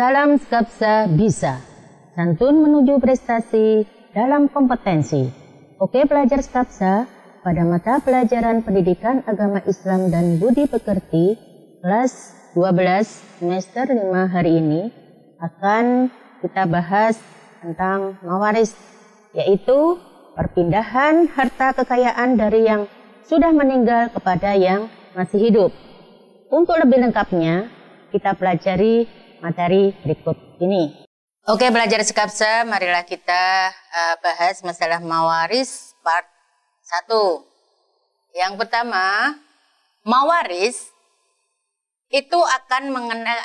dalam Skapsa Bisa. Santun menuju prestasi dalam kompetensi. Oke pelajar Skapsa, pada mata pelajaran pendidikan agama Islam dan budi pekerti, kelas 12 semester 5 hari ini akan kita bahas tentang mawaris, yaitu perpindahan harta kekayaan dari yang sudah meninggal kepada yang masih hidup. Untuk lebih lengkapnya, kita pelajari materi berikut ini. Oke, belajar sekapsa, marilah kita uh, bahas masalah mawaris part 1. Yang pertama, mawaris itu akan mengenal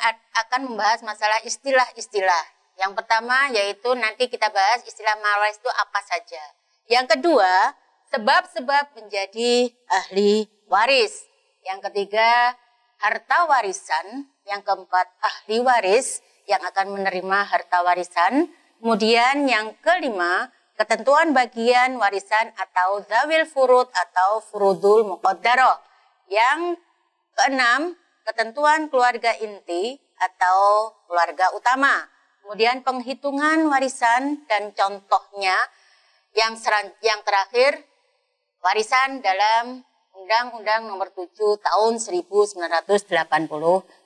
akan membahas masalah istilah-istilah. Yang pertama yaitu nanti kita bahas istilah mawaris itu apa saja. Yang kedua, sebab-sebab menjadi ahli waris. Yang ketiga, harta warisan yang keempat ahli waris yang akan menerima harta warisan, kemudian yang kelima ketentuan bagian warisan atau zawil furud atau furudul muqaddaro. Yang keenam, ketentuan keluarga inti atau keluarga utama. Kemudian penghitungan warisan dan contohnya. Yang seran, yang terakhir warisan dalam Undang-Undang Nomor 7 Tahun 1980.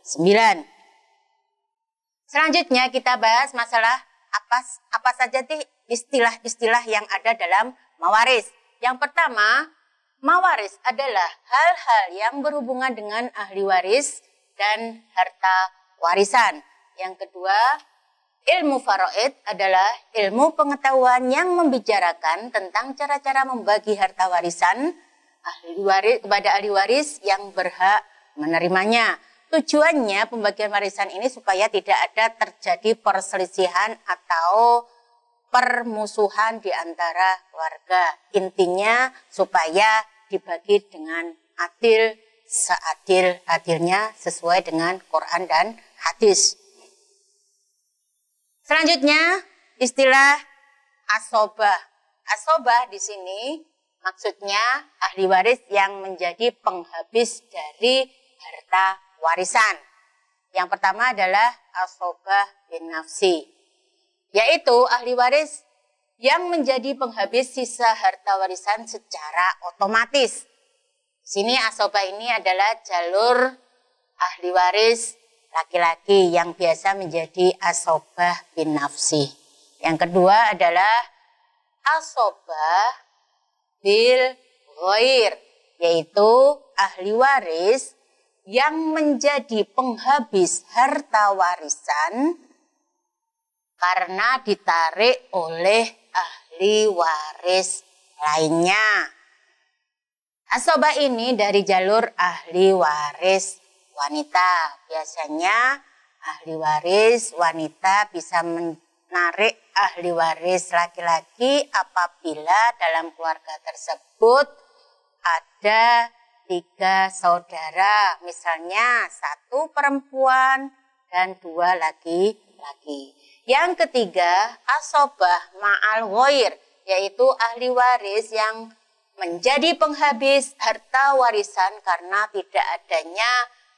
9. Selanjutnya kita bahas masalah apa apa saja sih istilah-istilah yang ada dalam mawaris. Yang pertama, mawaris adalah hal-hal yang berhubungan dengan ahli waris dan harta warisan. Yang kedua, ilmu faraid adalah ilmu pengetahuan yang membicarakan tentang cara-cara membagi harta warisan ahli waris kepada ahli waris yang berhak menerimanya. Tujuannya pembagian warisan ini supaya tidak ada terjadi perselisihan atau permusuhan di antara warga. Intinya supaya dibagi dengan adil, seadil-adilnya sesuai dengan Quran dan hadis. Selanjutnya istilah asobah. Asobah di sini maksudnya ahli waris yang menjadi penghabis dari harta warisan. Yang pertama adalah asobah bin nafsi, yaitu ahli waris yang menjadi penghabis sisa harta warisan secara otomatis. Sini asobah ini adalah jalur ahli waris laki-laki yang biasa menjadi asobah bin nafsi. Yang kedua adalah asobah bil ghair, yaitu ahli waris yang menjadi penghabis harta warisan karena ditarik oleh ahli waris lainnya. Asoba ini dari jalur ahli waris wanita. Biasanya ahli waris wanita bisa menarik ahli waris laki-laki apabila dalam keluarga tersebut ada tiga saudara, misalnya satu perempuan dan dua laki-laki. Yang ketiga, asobah ma'al ghoir, yaitu ahli waris yang menjadi penghabis harta warisan karena tidak adanya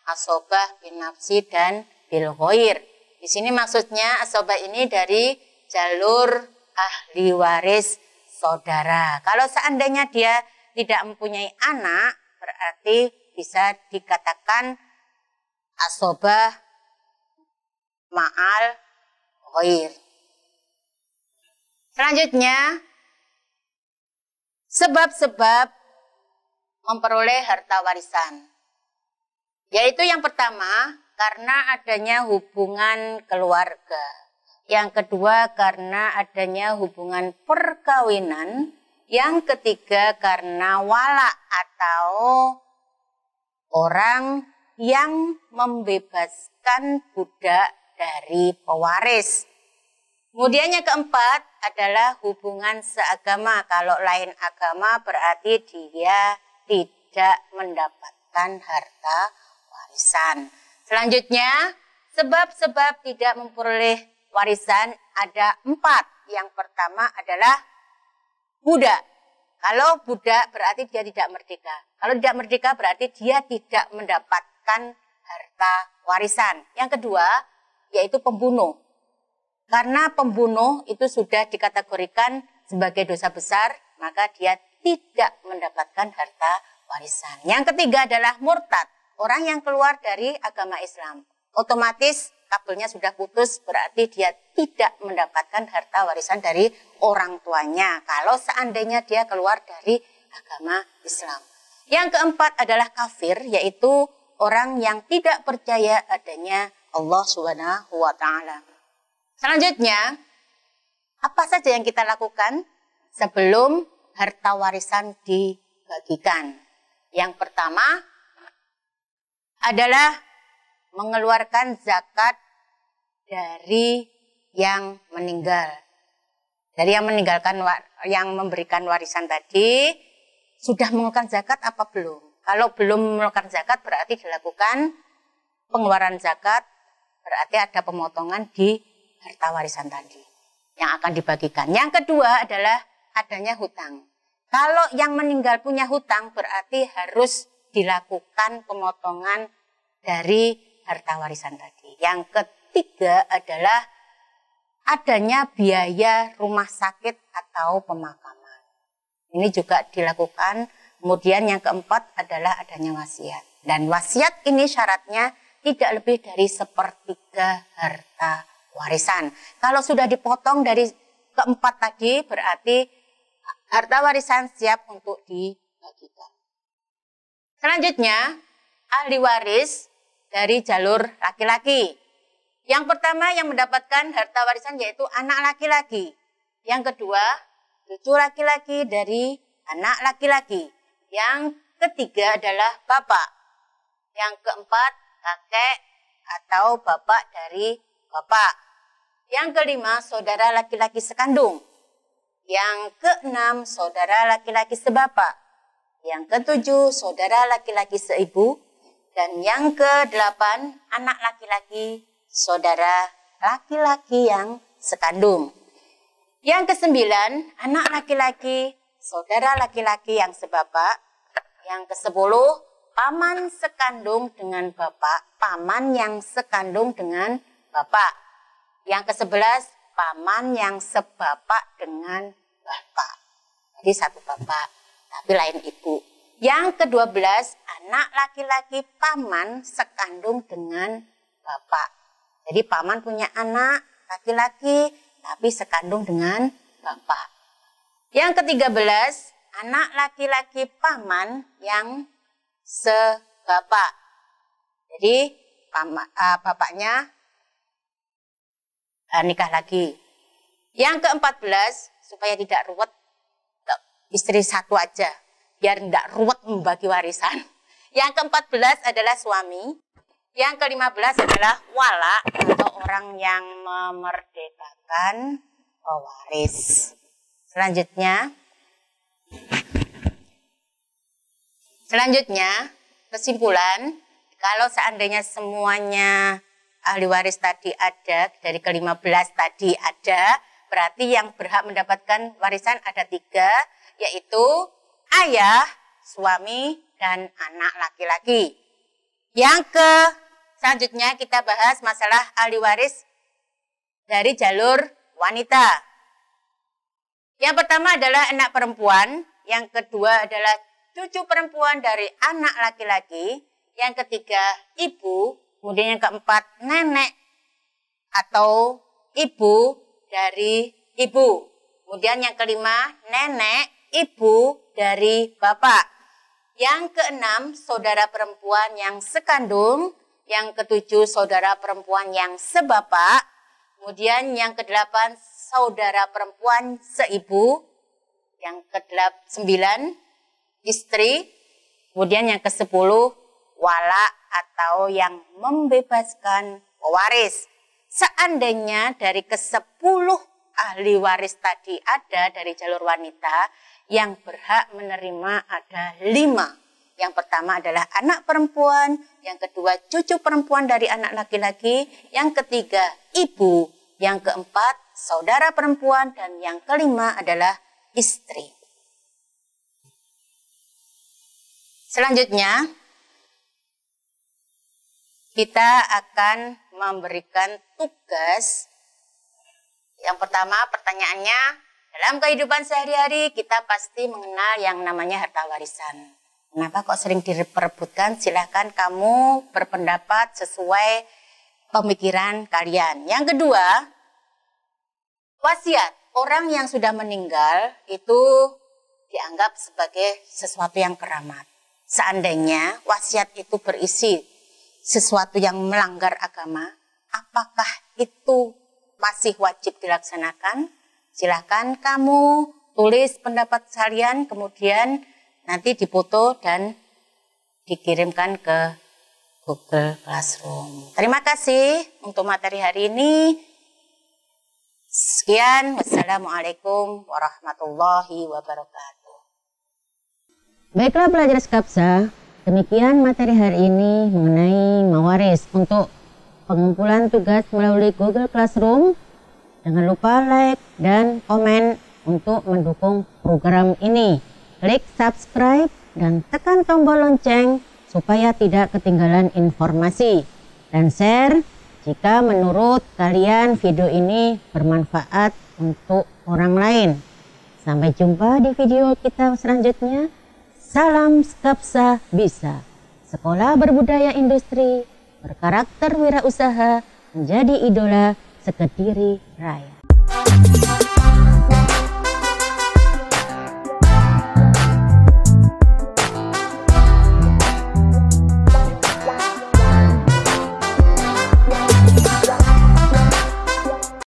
asobah bin nafsi dan bil ghoir. Di sini maksudnya asobah ini dari jalur ahli waris saudara. Kalau seandainya dia tidak mempunyai anak, Berarti bisa dikatakan asobah ma'al ghair. Selanjutnya, sebab-sebab memperoleh harta warisan. Yaitu yang pertama, karena adanya hubungan keluarga. Yang kedua, karena adanya hubungan perkawinan. Yang ketiga karena wala atau orang yang membebaskan budak dari pewaris. Kemudian yang keempat adalah hubungan seagama. Kalau lain agama berarti dia tidak mendapatkan harta warisan. Selanjutnya, sebab-sebab tidak memperoleh warisan ada empat. Yang pertama adalah Buddha. Kalau Buddha berarti dia tidak merdeka. Kalau tidak merdeka berarti dia tidak mendapatkan harta warisan. Yang kedua yaitu pembunuh. Karena pembunuh itu sudah dikategorikan sebagai dosa besar, maka dia tidak mendapatkan harta warisan. Yang ketiga adalah murtad, orang yang keluar dari agama Islam. Otomatis kabelnya sudah putus berarti dia tidak mendapatkan harta warisan dari orang tuanya kalau seandainya dia keluar dari agama Islam. Yang keempat adalah kafir yaitu orang yang tidak percaya adanya Allah Subhanahu wa taala. Selanjutnya, apa saja yang kita lakukan sebelum harta warisan dibagikan? Yang pertama adalah mengeluarkan zakat dari yang meninggal. Dari yang meninggalkan yang memberikan warisan tadi sudah mengeluarkan zakat apa belum? Kalau belum mengeluarkan zakat berarti dilakukan pengeluaran zakat berarti ada pemotongan di harta warisan tadi yang akan dibagikan. Yang kedua adalah adanya hutang. Kalau yang meninggal punya hutang berarti harus dilakukan pemotongan dari harta warisan tadi. Yang ketiga adalah adanya biaya rumah sakit atau pemakaman. Ini juga dilakukan. Kemudian yang keempat adalah adanya wasiat. Dan wasiat ini syaratnya tidak lebih dari sepertiga harta warisan. Kalau sudah dipotong dari keempat tadi berarti harta warisan siap untuk dibagikan. Selanjutnya, ahli waris dari jalur laki-laki. Yang pertama yang mendapatkan harta warisan yaitu anak laki-laki. Yang kedua, cucu laki-laki dari anak laki-laki. Yang ketiga adalah bapak. Yang keempat, kakek atau bapak dari bapak. Yang kelima, saudara laki-laki sekandung. Yang keenam, saudara laki-laki sebapak. Yang ketujuh, saudara laki-laki seibu dan yang ke delapan anak laki-laki, saudara laki-laki yang sekandung. Yang kesembilan, anak laki-laki, saudara laki-laki yang sebapak. Yang kesepuluh, paman sekandung dengan bapak, paman yang sekandung dengan bapak. Yang ke sebelas paman yang sebapak dengan bapak. Jadi satu bapak, tapi lain ibu. Yang kedua belas, anak laki-laki paman sekandung dengan bapak. Jadi paman punya anak laki-laki tapi sekandung dengan bapak. Yang ketiga belas anak laki-laki paman yang sebapak. Jadi paman, uh, bapaknya uh, nikah lagi. Yang keempat belas supaya tidak ruwet, istri satu aja biar tidak ruwet membagi warisan. Yang keempat belas adalah suami. Yang kelima belas adalah wala atau orang yang memerdekakan pewaris. Selanjutnya Selanjutnya, kesimpulan, kalau seandainya semuanya ahli waris tadi ada, dari kelima belas tadi ada, berarti yang berhak mendapatkan warisan ada tiga, yaitu ayah, suami, dan anak laki-laki. Yang ke selanjutnya kita bahas masalah ahli waris dari jalur wanita. Yang pertama adalah anak perempuan, yang kedua adalah cucu perempuan dari anak laki-laki, yang ketiga ibu, kemudian yang keempat nenek atau ibu dari ibu. Kemudian yang kelima nenek, ibu dari bapak. Yang keenam, saudara perempuan yang sekandung. Yang ketujuh, saudara perempuan yang sebapak. Kemudian yang kedelapan, saudara perempuan seibu. Yang kedelapan, sembilan, istri. Kemudian yang kesepuluh, wala atau yang membebaskan pewaris. Seandainya dari kesepuluh ahli waris tadi ada dari jalur wanita, yang berhak menerima ada lima. Yang pertama adalah anak perempuan, yang kedua cucu perempuan dari anak laki-laki, yang ketiga ibu, yang keempat saudara perempuan, dan yang kelima adalah istri. Selanjutnya, kita akan memberikan tugas. Yang pertama, pertanyaannya dalam kehidupan sehari-hari kita pasti mengenal yang namanya harta warisan. Kenapa kok sering direperebutkan? Silahkan kamu berpendapat sesuai pemikiran kalian. Yang kedua, wasiat. Orang yang sudah meninggal itu dianggap sebagai sesuatu yang keramat. Seandainya wasiat itu berisi sesuatu yang melanggar agama, apakah itu masih wajib dilaksanakan? Silahkan kamu tulis pendapat kalian, kemudian nanti dipoto dan dikirimkan ke Google Classroom. Terima kasih untuk materi hari ini. Sekian, wassalamualaikum warahmatullahi wabarakatuh. Baiklah pelajar Skapsa, demikian materi hari ini mengenai Mawaris untuk pengumpulan tugas melalui Google Classroom Jangan lupa like dan komen untuk mendukung program ini. Klik subscribe dan tekan tombol lonceng supaya tidak ketinggalan informasi. Dan share jika menurut kalian video ini bermanfaat untuk orang lain. Sampai jumpa di video kita selanjutnya. Salam Skapsa Bisa. Sekolah Berbudaya Industri, berkarakter wirausaha, menjadi idola Sekediri Raya.